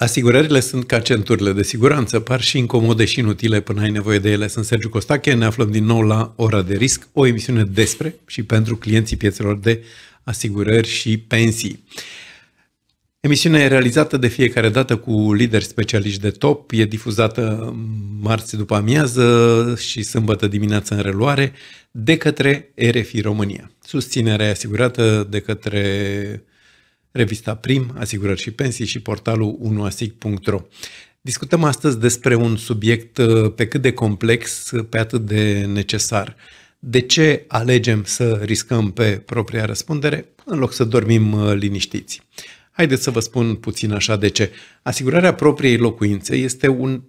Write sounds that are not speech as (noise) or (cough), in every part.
Asigurările sunt ca centurile de siguranță, par și incomode și inutile până ai nevoie de ele. Sunt Sergiu Costache, ne aflăm din nou la Ora de Risc, o emisiune despre și pentru clienții piețelor de asigurări și pensii. Emisiunea e realizată de fiecare dată cu lideri specialiști de top, e difuzată marți după amiază și sâmbătă dimineață în reluare de către RFI România. Susținerea e asigurată de către revista Prim, Asigurări și Pensii și portalul 1asig.ro. Discutăm astăzi despre un subiect uh, pe cât de complex, uh, pe atât de necesar. De ce alegem să riscăm pe propria răspundere în loc să dormim uh, liniștiți? Haideți să vă spun puțin așa de ce. Asigurarea propriei locuințe este un,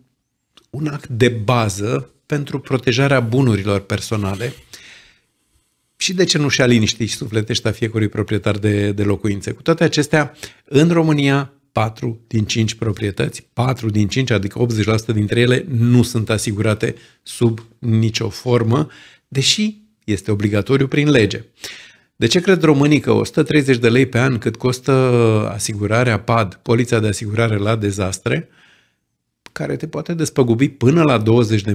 un act de bază pentru protejarea bunurilor personale și de ce nu și-a liniștit sufletește a fiecărui proprietar de, de locuințe. Cu toate acestea, în România, 4 din 5 proprietăți, 4 din 5, adică 80% dintre ele, nu sunt asigurate sub nicio formă, deși este obligatoriu prin lege. De ce cred românii că 130 de lei pe an cât costă asigurarea PAD, polița de asigurare la dezastre, care te poate despăgubi până la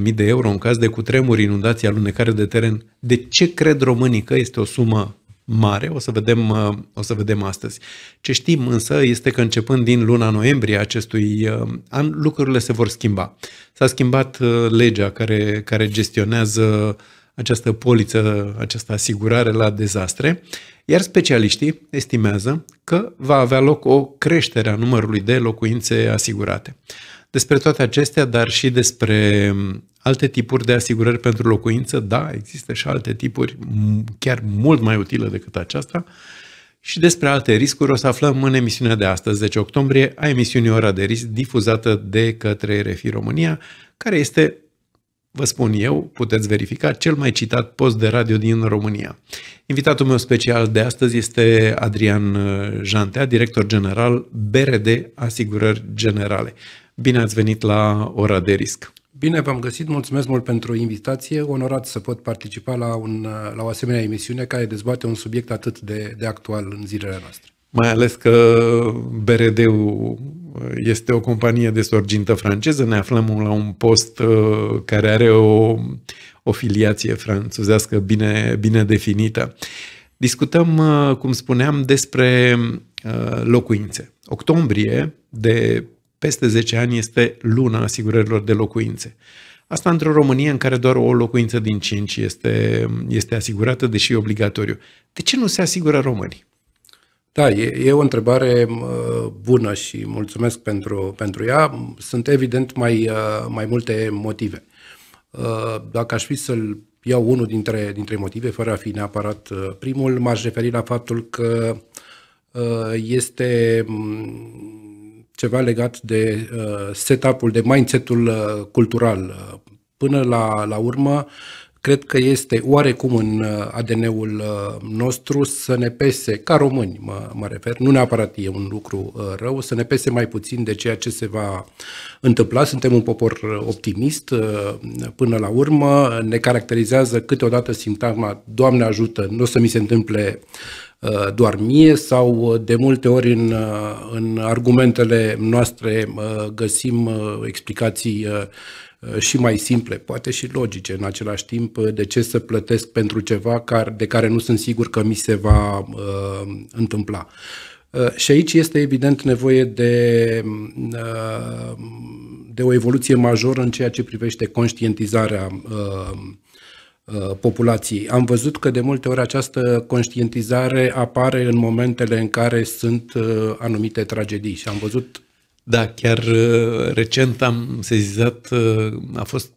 20.000 de euro în caz de cutremuri, inundații, alunecare de teren. De ce cred românii că este o sumă mare, o să vedem, uh, o să vedem astăzi. Ce știm însă este că începând din luna noiembrie acestui uh, an, lucrurile se vor schimba. S-a schimbat uh, legea care, care gestionează această poliță, această asigurare la dezastre, iar specialiștii estimează că va avea loc o creștere a numărului de locuințe asigurate. Despre toate acestea, dar și despre mm, alte tipuri de asigurări pentru locuință, da, există și alte tipuri mm, chiar mult mai utile decât aceasta. Și despre alte riscuri o să aflăm în emisiunea de astăzi, 10 octombrie, a emisiunii Ora de Risc, difuzată de către RFI România, care este vă spun eu, puteți verifica, cel mai citat post de radio din România. Invitatul meu special de astăzi este Adrian uh, Jantea, director general BRD Asigurări Generale. Bine ați venit la Ora de Risc! Bine v-am găsit, mulțumesc mult pentru invitație, onorat să pot participa la, un, la o asemenea emisiune care dezbate un subiect atât de, de actual în zilele noastre. Mai ales că BRD-ul este o companie de sorgintă franceză, ne aflăm la un post uh, care are o, o filiație franțuzească bine, bine definită. Discutăm, uh, cum spuneam, despre uh, locuințe. Octombrie de peste 10 ani este luna asigurărilor de locuințe. Asta într-o România în care doar o locuință din 5 este, este asigurată, deși e obligatoriu. De ce nu se asigură românii? Da, e, e o întrebare bună și mulțumesc pentru, pentru ea. Sunt evident mai, mai multe motive. Dacă aș fi să-l iau unul dintre, dintre motive, fără a fi neapărat primul, m-aș referi la faptul că este ceva legat de uh, setup-ul, de mindset-ul uh, cultural. Uh, până la, la urmă, cred că este oarecum în ADN-ul nostru să ne pese, ca români mă, mă refer, nu neapărat e un lucru rău, să ne pese mai puțin de ceea ce se va întâmpla. Suntem un popor optimist, până la urmă ne caracterizează câteodată sintagma Doamne ajută, nu o să mi se întâmple Uh, doar mie sau uh, de multe ori în, uh, în argumentele noastre găsim explicații și mai simple, poate și logice în același timp, de ce să plătesc pentru ceva de care nu sunt sigur că mi se va întâmpla. Și aici este evident nevoie de, de o evoluție majoră în ceea ce privește conștientizarea Uh, populației. Am văzut că de multe ori această conștientizare apare în momentele în care sunt uh, anumite tragedii și am văzut da, chiar uh, recent am sezizat, a fost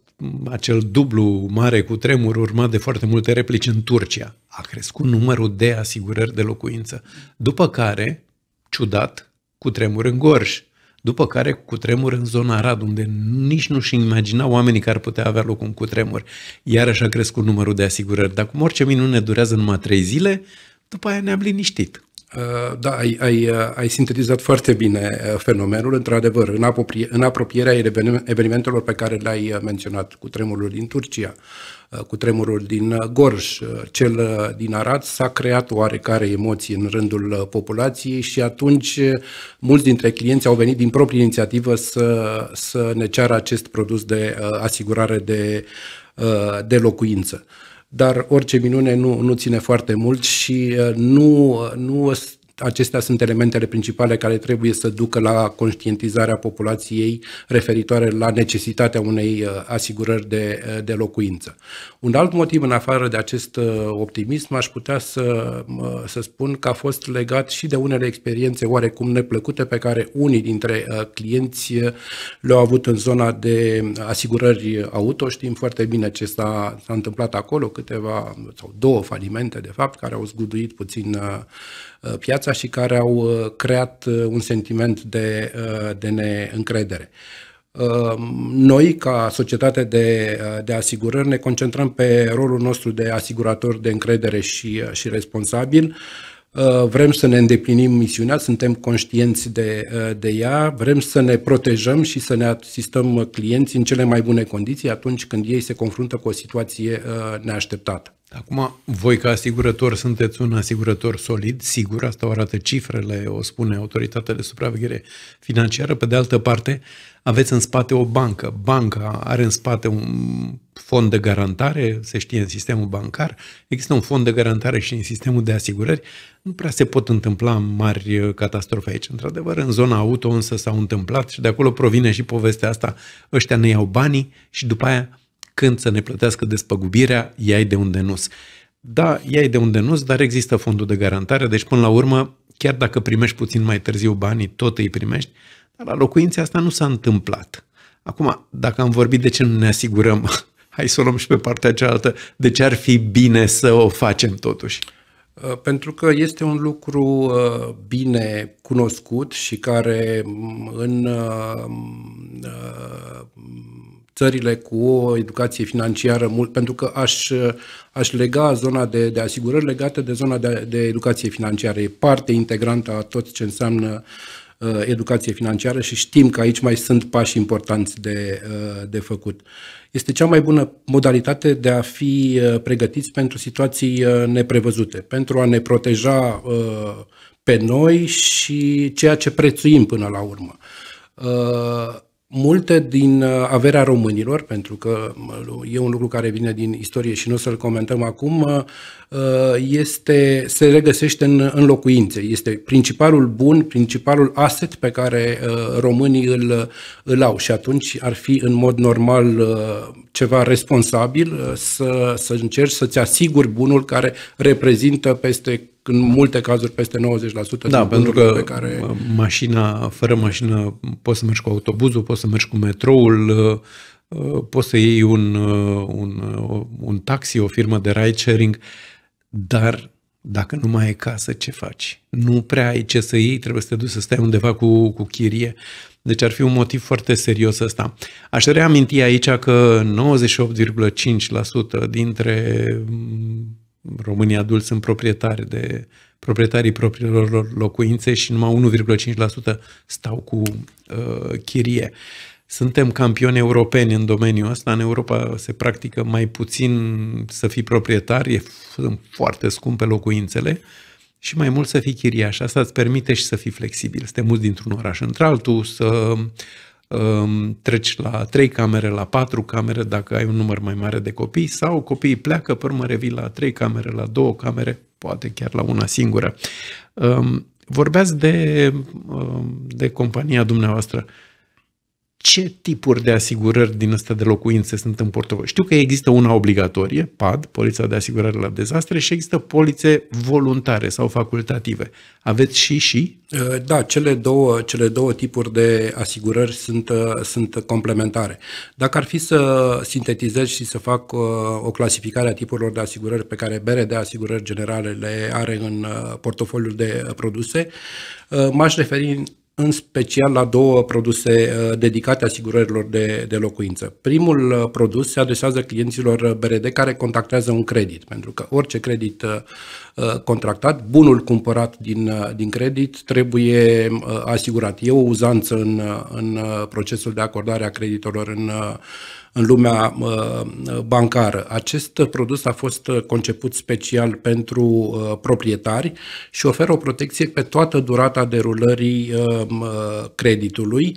acel dublu mare cu tremur urmat de foarte multe replici în Turcia. A crescut numărul de asigurări de locuință. După care, ciudat, cu tremur în Gorj după care cu tremur în zona Arad, unde nici nu-și imagina oamenii care ar putea avea loc un cutremur. Iarăși a crescut numărul de asigurări, Dacă cum orice minune durează numai trei zile, după aia ne-am liniștit. Uh, da, ai, ai, uh, ai sintetizat foarte bine uh, fenomenul, într-adevăr, în, în apropierea evenimentelor pe care le-ai menționat cu tremurul din Turcia, Uh, cu tremurul din uh, Gorj, uh, cel din Arad, s-a creat oarecare emoție în rândul populației și atunci mulți dintre clienți au venit din proprie inițiativă să, să ne ceară acest produs de asigurare de, de locuință dar orice minune nu, nu ține foarte mult și nu, nu acestea sunt elementele principale care trebuie să ducă la conștientizarea populației referitoare la necesitatea unei uh, asigurări de, uh, de locuință. Un alt motiv în afară de acest uh, optimism aș putea să, să spun că a fost legat și de unele experiențe oarecum neplăcute pe care unii dintre clienți le-au avut în zona de asigurări auto. Știm foarte bine ce s-a, întâmplat acolo, câteva sau două falimente de fapt care au zguduit puțin Uh, piața și care au uh, creat uh, un sentiment de, de neîncredere. Noi, ca societate de, de asigurări, ne concentrăm pe rolul nostru de asigurator de încredere și, și responsabil. Vrem să ne îndeplinim misiunea, suntem conștienți de, de ea, vrem să ne protejăm și să ne asistăm clienții în cele mai bune condiții atunci când ei se confruntă cu o situație neașteptată. Acum, voi ca asigurător sunteți un asigurător solid, sigur, asta o arată cifrele, o spune autoritatea de supraveghere financiară. Pe de altă parte, aveți în spate o bancă. Banca are în spate un fond de garantare, se știe în sistemul bancar, există un fond de garantare și în sistemul de asigurări. Nu prea se pot întâmpla mari catastrofe aici. Într-adevăr, în zona auto însă s-au întâmplat și de acolo provine și povestea asta. Ăștia ne iau banii și după aia când să ne plătească despăgubirea, iai de unde nu Da, iai de unde nu dar există fondul de garantare, deci până la urmă, chiar dacă primești puțin mai târziu banii, tot îi primești, dar la locuințe asta nu s-a întâmplat. Acum, dacă am vorbit de ce nu ne asigurăm, (laughs) hai să o luăm și pe partea cealaltă, de ce ar fi bine să o facem totuși? Uh, pentru că este un lucru uh, bine cunoscut și care mm, în uh, mm, țările cu o educație financiară mult, pentru că aș, aș lega zona de, de asigurări legată de zona de, de educație financiară. E parte integrantă a tot ce înseamnă uh, educație financiară și știm că aici mai sunt pași importanți de, uh, de făcut. Este cea mai bună modalitate de a fi uh, pregătiți pentru situații uh, neprevăzute, pentru a ne proteja uh, pe noi și ceea ce prețuim până la urmă. Uh, multe din uh, averea românilor, pentru că e un lucru care vine din istorie și nu o să-l comentăm acum, uh, uh, este, se regăsește în, în locuințe. Este principalul bun, principalul asset pe care românii îl, îl au și atunci ar fi în mod normal ceva responsabil să, să încerci să-ți asiguri bunul care reprezintă peste în multe cazuri peste 90% da, pentru că pe care... mașina, fără mașină poți să mergi cu autobuzul, poți să mergi cu metroul, uh, poți să iei un, uh, un, uh, un taxi, o firmă de ride sharing, dar dacă nu mai e casă, ce faci? Nu prea ai ce să iei, trebuie să te duci să stai undeva cu, cu chirie. Deci ar fi un motiv foarte serios ăsta. Aș reaminti aici că 98,5% dintre românii adulți sunt proprietari de proprietarii propriilor lor locuințe și numai 1,5% stau cu uh, chirie. Suntem campioni europeni în domeniul ăsta. În Europa se practică mai puțin să fii proprietar, e, sunt foarte scumpe locuințele și mai mult să fii chiriaș. Asta îți permite și să fii flexibil, să te muți dintr-un oraș într-altul, să uh, treci la trei camere, la patru camere dacă ai un număr mai mare de copii sau copiii pleacă, pe urmă revii la trei camere, la două camere, poate chiar la una singură. Vorbeați de, de compania dumneavoastră ce tipuri de asigurări din asta de locuințe sunt în portofoliu. Știu că există una obligatorie, PAD, polița de asigurare la dezastre, și există polițe voluntare sau facultative. Aveți și și? Uh, da, cele două, cele două tipuri de asigurări sunt, uh, sunt complementare. Dacă ar fi să sintetizez și să fac uh, o clasificare a tipurilor de asigurări pe care de Asigurări Generale le are în portofoliul de produse, m-aș referi în special la două produse uh, dedicate asigurărilor de, de locuință. Primul uh, produs se adresează clienților uh, BRD care contactează un credit, pentru că orice credit contractat, bunul cumpărat din, din credit, trebuie asigurat. E o uzanță în, în procesul de acordare a creditorilor în în lumea uh, bancară. Acest produs a fost conceput special pentru uh, proprietari și oferă o protecție pe toată durata derulării uh, creditului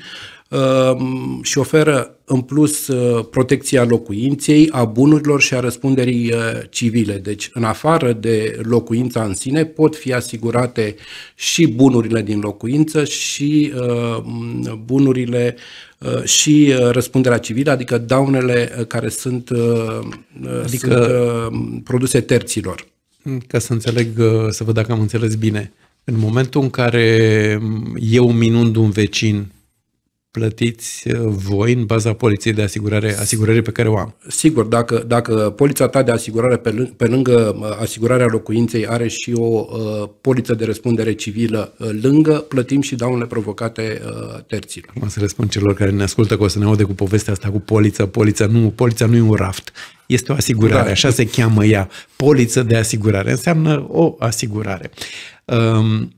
Ehm, și oferă în plus eh, protecția locuinței, a bunurilor și a răspunderii eh, civile. Deci, în afară de locuința în sine, pot fi asigurate și bunurile din locuință și ehm, bunurile eh, și răspunderea civilă, adică daunele care sunt, adică, sunt ehm, produse terților. Ca să înțeleg, să văd dacă am înțeles bine. În momentul în care mm, eu minund un vecin plătiți uh, voi în baza poliției de asigurare, asigurării pe care o am. Sigur, dacă, dacă polița ta de asigurare pe, lângă, pe lângă uh, asigurarea locuinței are și o uh, poliță de răspundere civilă uh, lângă, plătim și daunele provocate uh, terților. Mă să răspund celor care ne ascultă că o să ne aude cu povestea asta cu poliță, polița nu, polița nu e un raft, este o asigurare, da. așa se cheamă ea, poliță de asigurare, înseamnă o asigurare. Um,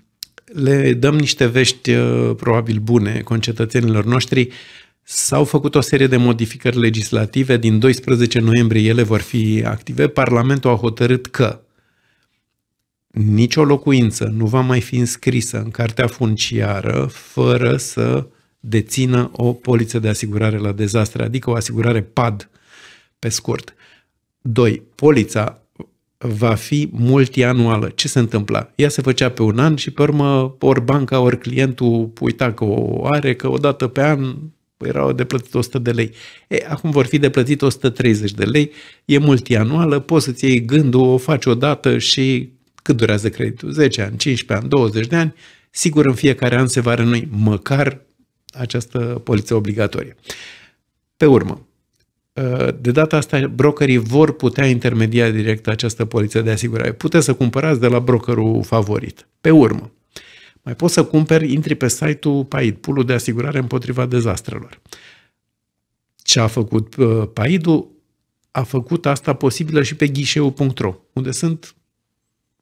le dăm niște vești uh, probabil bune concetățenilor noștri. S-au făcut o serie de modificări legislative. Din 12 noiembrie ele vor fi active. Parlamentul a hotărât că nicio locuință nu va mai fi înscrisă în cartea funciară fără să dețină o poliță de asigurare la dezastre, adică o asigurare PAD pe scurt. 2. Polița va fi multianuală. Ce se întâmpla? Ea se făcea pe un an și pe urmă ori banca, ori clientul uita că o are, că odată pe an erau de plătit 100 de lei. E, acum vor fi de plătit 130 de lei, e multianuală, poți să-ți iei gândul, o faci odată și cât durează creditul? 10 ani, 15 ani, 20 de ani, sigur în fiecare an se va renui măcar această poliță obligatorie. Pe urmă, Uh, de data asta brokerii vor putea intermedia direct această poliță de asigurare. Puteți să cumpărați de la brokerul favorit. Pe urmă, mai poți să cumperi, intri pe site-ul PAID, pulul de asigurare împotriva dezastrelor. Ce a făcut uh, PAID-ul? A făcut asta posibilă și pe ghișeu.ro, unde sunt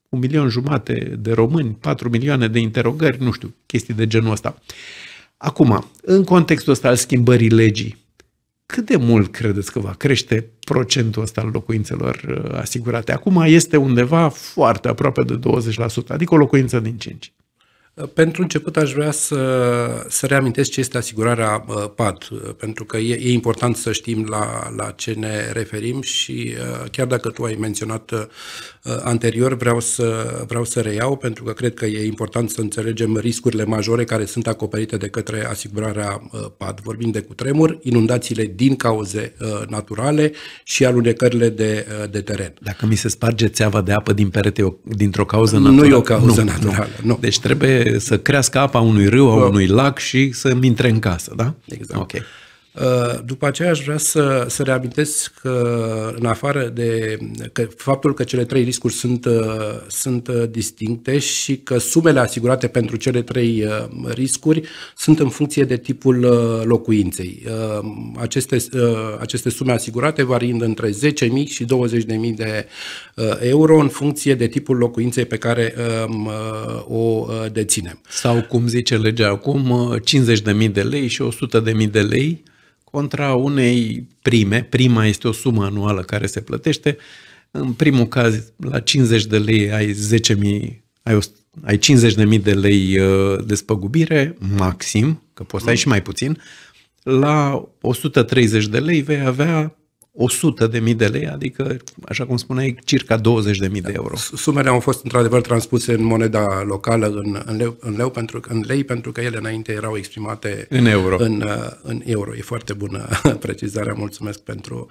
un milion jumate de români, 4 milioane de interogări, nu știu, chestii de genul ăsta. Acum, în contextul ăsta al schimbării legii, cât de mult credeți că va crește procentul ăsta al locuințelor uh, asigurate? Acum este undeva foarte aproape de 20%, adică o locuință din 5. Uh, pentru început aș vrea să, să reamintesc ce este asigurarea uh, PAD, uh, pentru că e, e important să știm la, la ce ne referim și chiar dacă tu ai menționat anterior, vreau să, vreau să reiau, pentru că cred că e important să înțelegem riscurile majore care sunt acoperite de către asigurarea PAD. Vorbim de cutremur, inundațiile din cauze naturale și alunecările de, de teren. Dacă mi se sparge țeava de apă din perete dintr-o cauză naturală? Nu e o cauză nu, naturală, nu. nu. Deci trebuie să crească apa unui râu, a da. unui lac și să-mi intre în casă, da? Exact. Okay. Uh, după aceea aș vrea să, să reamintesc că, în afară de că faptul că cele trei riscuri sunt, uh, sunt uh, distincte și că sumele asigurate pentru cele trei riscuri sunt în funcție de tipul locuinței. Aceste, aceste sume asigurate variind între 10.000 și 20.000 de euro în funcție de tipul locuinței pe care um, o deținem. Sau, cum zice legea acum, 50.000 de lei și 100.000 de lei contra unei prime. Prima este o sumă anuală care se plătește. În primul caz, la 50 de lei ai 10.000, ai, ai 50.000 de lei uh, de spăgubire, maxim, că poți să ai mm. și mai puțin. La 130 de lei vei avea 100.000 de mii de lei, adică, așa cum spuneai, circa 20.000 de mii de euro. Sumele au fost într-adevăr transpuse în moneda locală, în, în, leu, în, leu pentru, în lei, pentru că ele înainte erau exprimate în euro. În, în euro. E foarte bună (laughs) precizarea, mulțumesc pentru,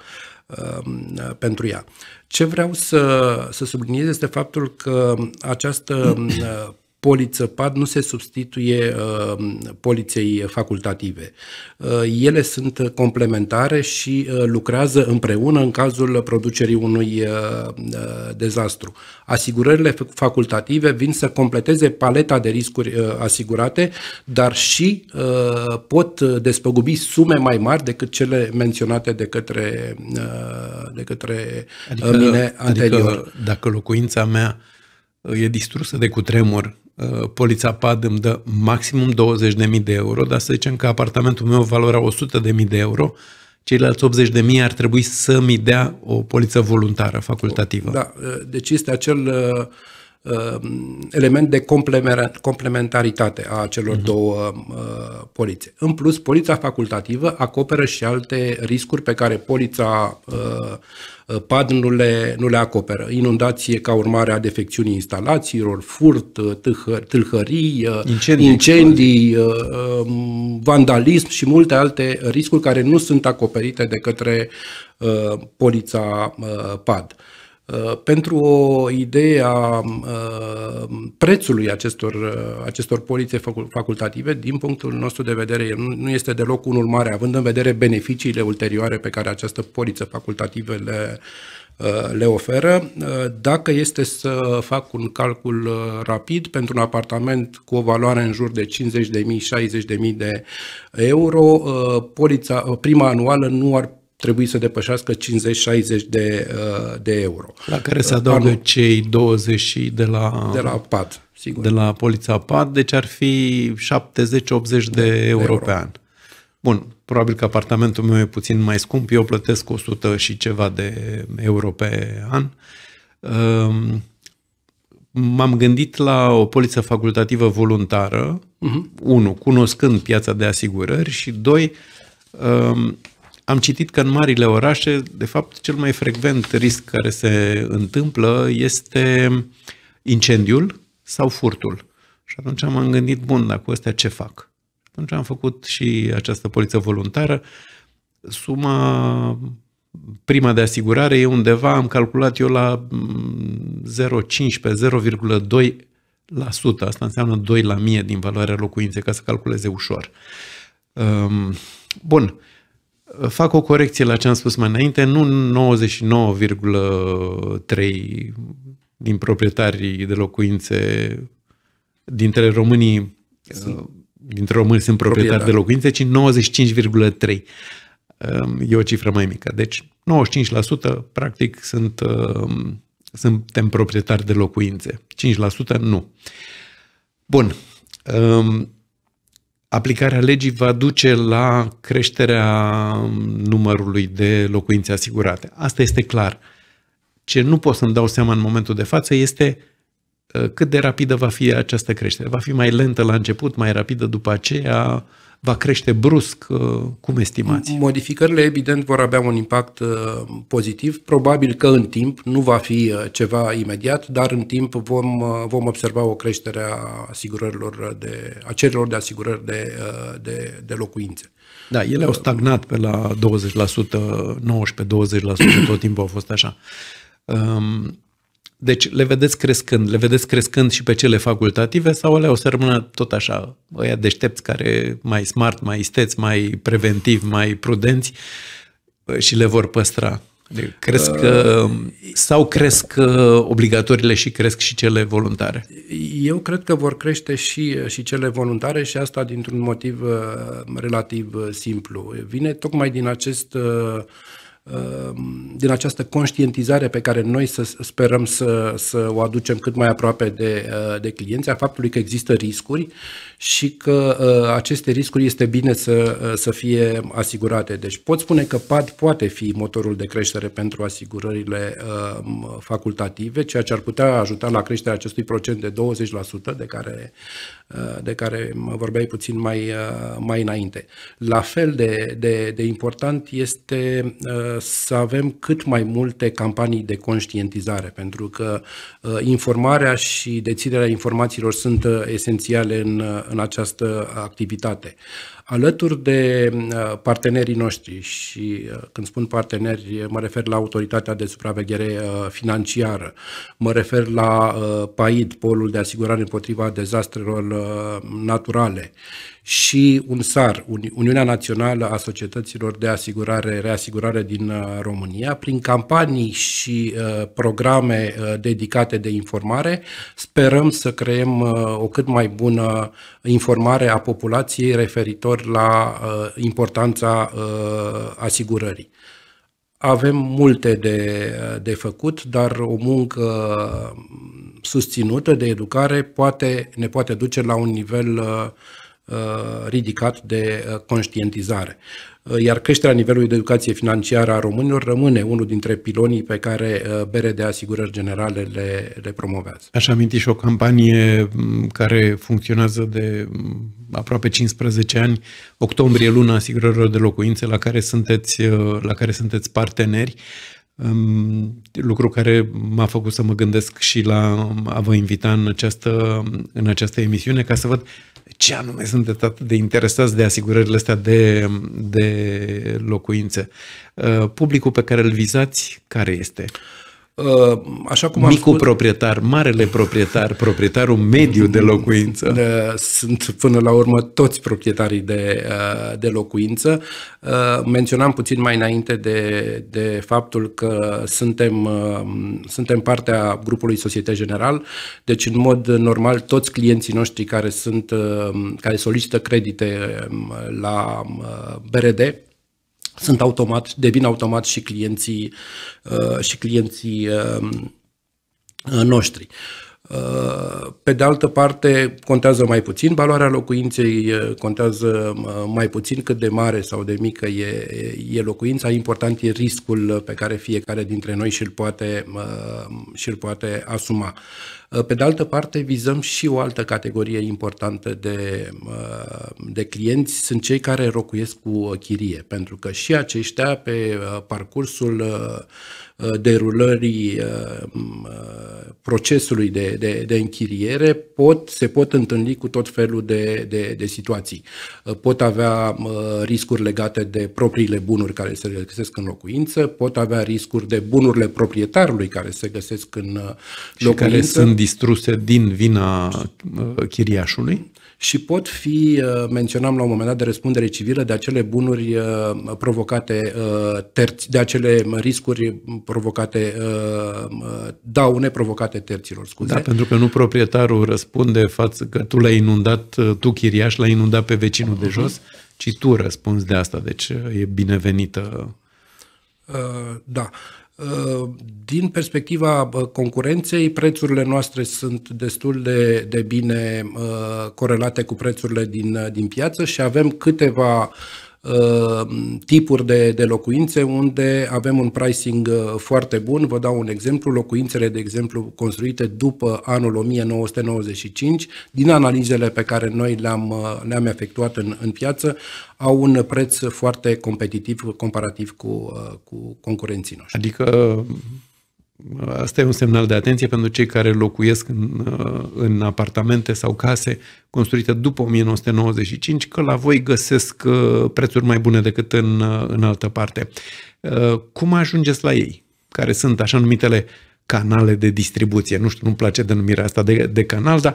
um, pentru ea. Ce vreau să, să subliniez este faptul că această (clears throat) uh, polițăpat nu se substituie uh, poliției facultative. Uh, ele sunt complementare și uh, lucrează împreună în cazul producerii unui uh, uh, dezastru. Asigurările facultative vin să completeze paleta de riscuri uh, asigurate, dar și pot despăgubi sume mai mari decât cele menționate de către, de către adică, mine adică anterior. Adică dacă locuința mea e distrusă de cutremur, uh, polița PAD îmi dă maximum 20.000 de euro, dar să zicem că apartamentul meu valora 100.000 de euro, ceilalți 80.000 ar trebui să mi dea o poliță voluntară facultativă. Da, uh, deci este acel uh, element de complementaritate a celor uh-huh. două uh, polițe. În plus, polița facultativă acoperă și alte riscuri pe care polița uh, Uh, PAD nu le, nu le acoperă. Inundație ca urmare a defecțiunii instalațiilor, furt, uh, tâlhării, uh, incendii, incendii um, vandalism și multe alte riscuri care nu sunt acoperite de către polița PAD. Uh, pentru o idee a uh, prețului acestor, uh, acestor polițe facultative, din punctul nostru de vedere, nu este deloc unul mare, având în vedere beneficiile ulterioare pe care această poliță facultativă le, le oferă. Dacă este să fac un calcul rapid pentru un apartament cu o valoare în jur de 50.000-60.000 de euro, polița, prima anuală nu ar trebui să depășească 50-60 de, uh, de euro. La care se adaugă Anul, cei 20 de la, de la PAD, sigur. De la poliția PAD, deci ar fi 70-80 de, de euro, euro pe an. Bun, probabil că apartamentul meu e puțin mai scump, eu plătesc 100 și ceva de euro pe an. Um, m-am gândit la o poliță facultativă voluntară, uh-huh. unu, cunoscând piața de asigurări și doi, um, am citit că în marile orașe, de fapt, cel mai frecvent risc care se întâmplă este incendiul sau furtul. Și atunci m-am gândit, bun, dar cu astea ce fac? Atunci am făcut și această poliță voluntară. Suma prima de asigurare e undeva, am calculat eu la 0,15, mm, 0,2%. Asta înseamnă 2 la 1000 din valoarea locuinței, ca să calculeze ușor. Ehm, bun. Fac o corecție la ce am spus mai înainte, nu 99,3 din proprietarii de locuințe dintre românii uh, dintre români sunt proprietari de locuințe, ci 95,3. Uh, e o cifră mai mică. Deci 95% practic sunt, uh, suntem proprietari de locuințe. 5% nu. Bun aplicarea legii va duce la creșterea numărului de locuințe asigurate. Asta este clar. Ce nu pot să-mi dau seama în momentul de față este uh, cât de rapidă va fi această creștere. Va fi mai lentă la început, mai rapidă după aceea, uh, va crește brusc, uh, cum estimați? Modificările, evident, vor avea un impact uh, pozitiv. Probabil că în timp, nu va fi uh, ceva imediat, dar în timp vom, vom observa o creștere a asigurărilor de, a cererilor de asigurări de, de, de locuințe. Da, ele au stagnat pe la 20%, 19-20%, tot timpul au fost așa. Um, deci le vedeți crescând, le vedeți crescând și pe cele facultative sau le o să rămână tot așa, ăia deștepți care mai smart, mai isteți, mai preventivi, mai prudenți ă, și le vor păstra. Deci, cresc, uh, sau cresc obligatorile și cresc și cele voluntare? Eu cred că vor crește și, și cele voluntare și asta dintr-un motiv relativ simplu. Vine tocmai din acest uh, Um, din această conștientizare pe care noi să sperăm să, să o aducem cât mai aproape de, uh, de clienți, a faptului că există riscuri și că uh, aceste riscuri este bine să, uh, să fie asigurate. Deci pot spune că PAD poate fi motorul de creștere pentru asigurările uh, facultative, ceea ce ar putea ajuta la creșterea acestui procent de 20% de care, uh, de care mă vorbeai puțin mai, uh, mai înainte. La fel de, de, de important este uh, să avem cât mai multe campanii de conștientizare, pentru că uh, informarea și deținerea informațiilor sunt uh, esențiale în uh, în această activitate alături de uh, partenerii noștri și uh, când spun parteneri mă refer la Autoritatea de Supraveghere uh, Financiară, mă refer la PAID, Polul de Asigurare împotriva dezastrelor naturale și UNSAR, Uniunea Națională a Societăților de Asigurare, Reasigurare din România, prin campanii și programe dedicate de informare, sperăm să creăm o cât mai bună informare a populației referitor referitor la uh, importanța uh, asigurării. Avem multe de, uh, de făcut, dar o muncă uh, susținută de educare poate, ne poate duce la un nivel uh, Uh, ridicat de uh, conștientizare. Uh, iar creșterea nivelului de educație financiară a românilor rămâne unul dintre pilonii pe care BRD Asigurări Generale le, le promovează. Aș aminti și o campanie care funcționează de aproape 15 ani, octombrie luna asigurărilor de locuințe, la care sunteți, la care sunteți parteneri um, lucru care m-a făcut să mă gândesc și la a vă invita în această, în această emisiune ca să văd ce anume sunt atât de interesați de asigurările astea de, de locuințe. Uh, publicul pe care îl vizați, care este? Uh, Uh, așa cum Micul am spus, proprietar, marele proprietar, proprietarul mediu de locuință. Uh, sunt până la urmă toți proprietarii de, uh, de locuință. Menționam puțin mai înainte de, de faptul că suntem, suntem partea grupului Societe General, deci în mod normal toți clienții noștri care, sunt, care solicită credite la BRD, sunt automat, devin automat și clienții, uh, și clienții uh, uh, noștri. Pe de altă parte, contează mai puțin valoarea locuinței, contează mai puțin cât de mare sau de mică e, e locuința, important e riscul pe care fiecare dintre noi și-l poate, și-l poate asuma. Pe de altă parte, vizăm și o altă categorie importantă de, de clienți, sunt cei care locuiesc cu chirie, pentru că și aceștia pe parcursul Uh, derulării uh, uh, procesului de, de, de închiriere pot, se pot întâlni cu tot felul de, de, de situații. Pot avea riscuri legate de propriile bunuri care se găsesc în locuință, pot avea riscuri de bunurile proprietarului care se găsesc în locuință. Și care sunt distruse din vina chiriașului? și pot fi, uh, menționam la un moment dat, de răspundere civilă de acele bunuri uh, provocate uh, terți, de acele riscuri provocate, daune provocate terților, scuze. Da, pentru că nu proprietarul răspunde față că tu l-ai inundat, tu chiriaș l-ai inundat pe vecinul de mhm. jos, ci tu răspunzi de asta, deci e binevenită. Da. Uh, din perspectiva uh, concurenței, prețurile noastre sunt destul de, de bine uh, corelate cu prețurile din, din piață și avem câteva Uh, tipuri de, de locuințe unde avem un pricing uh, foarte bun. Vă dau un exemplu, locuințele, de exemplu, construite după anul 1995, din analizele pe care noi le-am, uh, le-am efectuat în, în piață, au un preț foarte competitiv comparativ cu, cu concurenții noștri. Adică Asta e un semnal de atenție pentru cei care locuiesc în, uh, în apartamente sau case construite după 1995, că la voi găsesc uh, prețuri mai bune decât în, uh, în altă parte. Cum ajungeți la ei? Care sunt așa numitele canale de distribuție? Nu știu, nu-mi place denumirea asta de, de canal, dar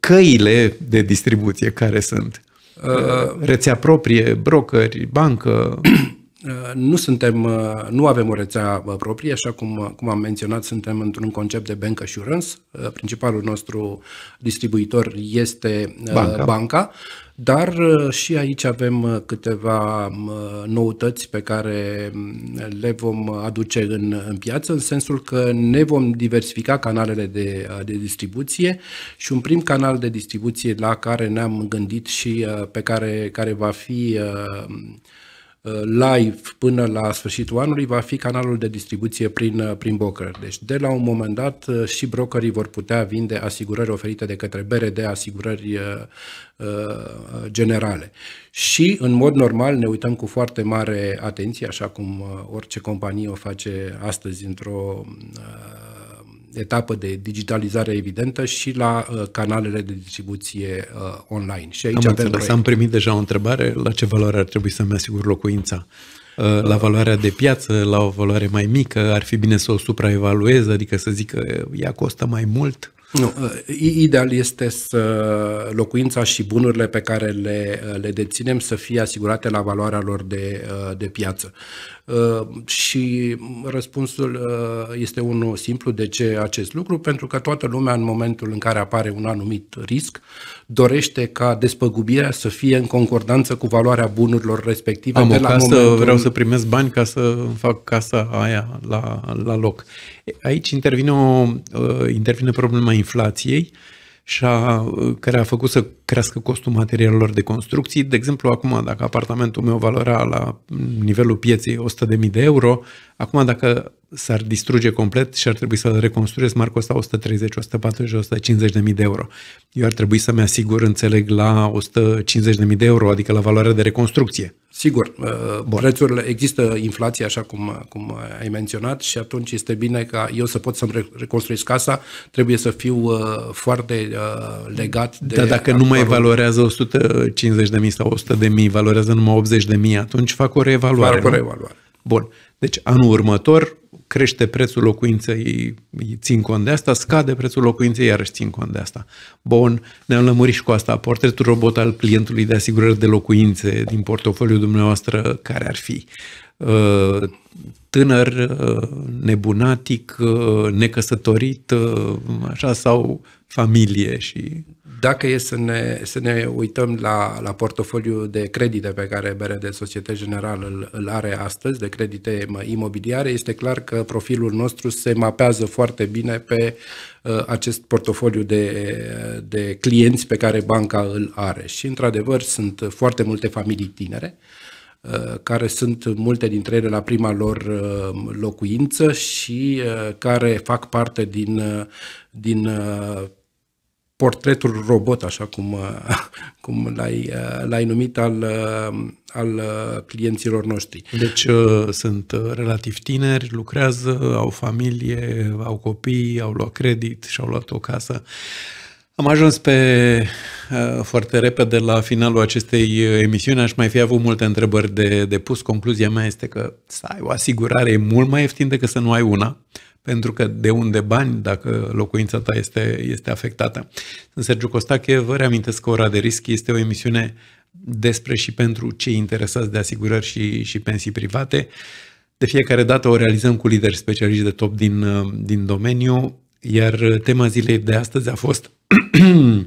căile de distribuție care sunt? Rețea proprie, brokeri, bancă? (coughs) Uh, nu, suntem, uh, nu avem o rețea uh, proprie, așa cum, cum am menționat, suntem într-un concept de bank assurance. Principalul nostru distribuitor este banca. banca, dar și aici avem câteva um, noutăți pe care um, le vom aduce în, în piață, în sensul că ne vom diversifica canalele de, de distribuție și un prim canal de distribuție la care ne-am gândit și pe care, care va fi Uh, live până la sfârșitul anului va fi canalul de distribuție prin, uh, prin broker. Deci de la un moment dat uh, și brokerii vor putea vinde asigurări oferite de către BRD, asigurări uh, generale. Și în mod normal ne uităm cu foarte mare atenție, așa cum orice companie o face astăzi într-o uh, etapă de digitalizare evidentă și la uh, canalele de distribuție uh, online. Și aici am avem înțeles, am primit deja o întrebare, la ce valoare ar trebui să-mi asigur locuința? Uh, la valoarea de piață, la o valoare mai mică, ar fi bine să o supraevaluez, adică să zic că ea costă mai mult? Nu, ideal este să locuința și bunurile pe care le, le deținem să fie asigurate la valoarea lor de, de piață. Și răspunsul este unul simplu. De ce acest lucru? Pentru că toată lumea în momentul în care apare un anumit risc dorește ca despăgubirea să fie în concordanță cu valoarea bunurilor respective. Am de o la casă, momentul... vreau să primesc bani ca să fac casa aia la, la loc. Aici intervine, o, uh, intervine problema inflației și a, care a făcut să crească costul materialelor de construcții. De exemplu, acum, dacă apartamentul meu valora la nivelul pieței 100.000 de euro, acum dacă s-ar distruge complet și ar trebui să-l reconstruiesc, m-ar costa 130, 140, 150 de mii de euro. Eu ar trebui să-mi asigur, înțeleg, la 150 de mii de euro, adică la valoarea de reconstrucție. Sigur, uh, Bun. prețurile, există inflație, așa cum, cum ai menționat, și atunci este bine ca eu să pot să-mi reconstruiesc casa, trebuie să fiu uh, foarte uh, legat de... Dar dacă nu mai valorează 150.000 sau 100.000, valorează numai 80.000, atunci fac o reevaluare. Fac o reevaluare. Bun. Deci anul următor crește prețul locuinței, țin cont de asta, scade prețul locuinței, iarăși țin cont de asta. Bun, ne-am lămurit și cu asta. Portretul robot al clientului de asigurări de locuințe din portofoliul dumneavoastră, care ar fi? Uh, tânăr, uh, nebunatic, uh, necăsătorit, așa, sau familie și... Dacă e să ne, să ne uităm la, la portofoliul de credite pe care BRD Societe General îl, îl are astăzi, de credite imobiliare, este clar că profilul nostru se mapează foarte bine pe uh, acest portofoliu de, de clienți pe care banca îl are. Și, într-adevăr, sunt foarte multe familii tinere uh, Uh, care sunt multe dintre ele la prima lor uh, locuință și uh, care fac parte din, din portretul robot, așa cum, (laughs) cum l-ai, l-ai numit, al, al clienților noștri. Deci sunt relativ tineri, lucrează, au familie, au copii, au luat credit și au luat o casă. Am ajuns pe uh, foarte repede la finalul acestei uh, emisiuni. Aș mai fi avut multe întrebări de, de pus. Concluzia mea este că să ai o asigurare e mult mai ieftin decât să nu ai una, pentru că de unde bani dacă locuința ta este, este afectată. Sunt Sergiu Costache, vă reamintesc că Ora de Risc este o emisiune despre și pentru cei interesați de asigurări și, și pensii private. De fiecare dată o realizăm cu lideri specialiști de top din, uh, din domeniu. Iar tema zilei de astăzi a fost (clears throat)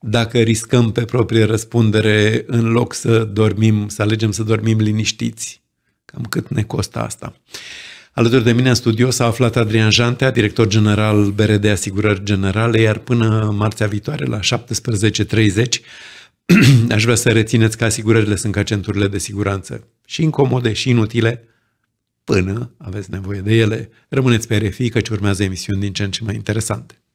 dacă riscăm pe proprie răspundere în loc să dormim, să alegem să dormim liniștiți. Cam cât ne costă asta. Alături de mine în studio s-a aflat Adrian Jantea, director general BRD Asigurări Generale, iar până marțea viitoare la 17.30 (clears throat) aș vrea să rețineți că asigurările sunt ca centurile de siguranță și incomode și inutile, până aveți nevoie de ele. Rămâneți pe RFI, căci urmează emisiuni din ce în ce mai interesante.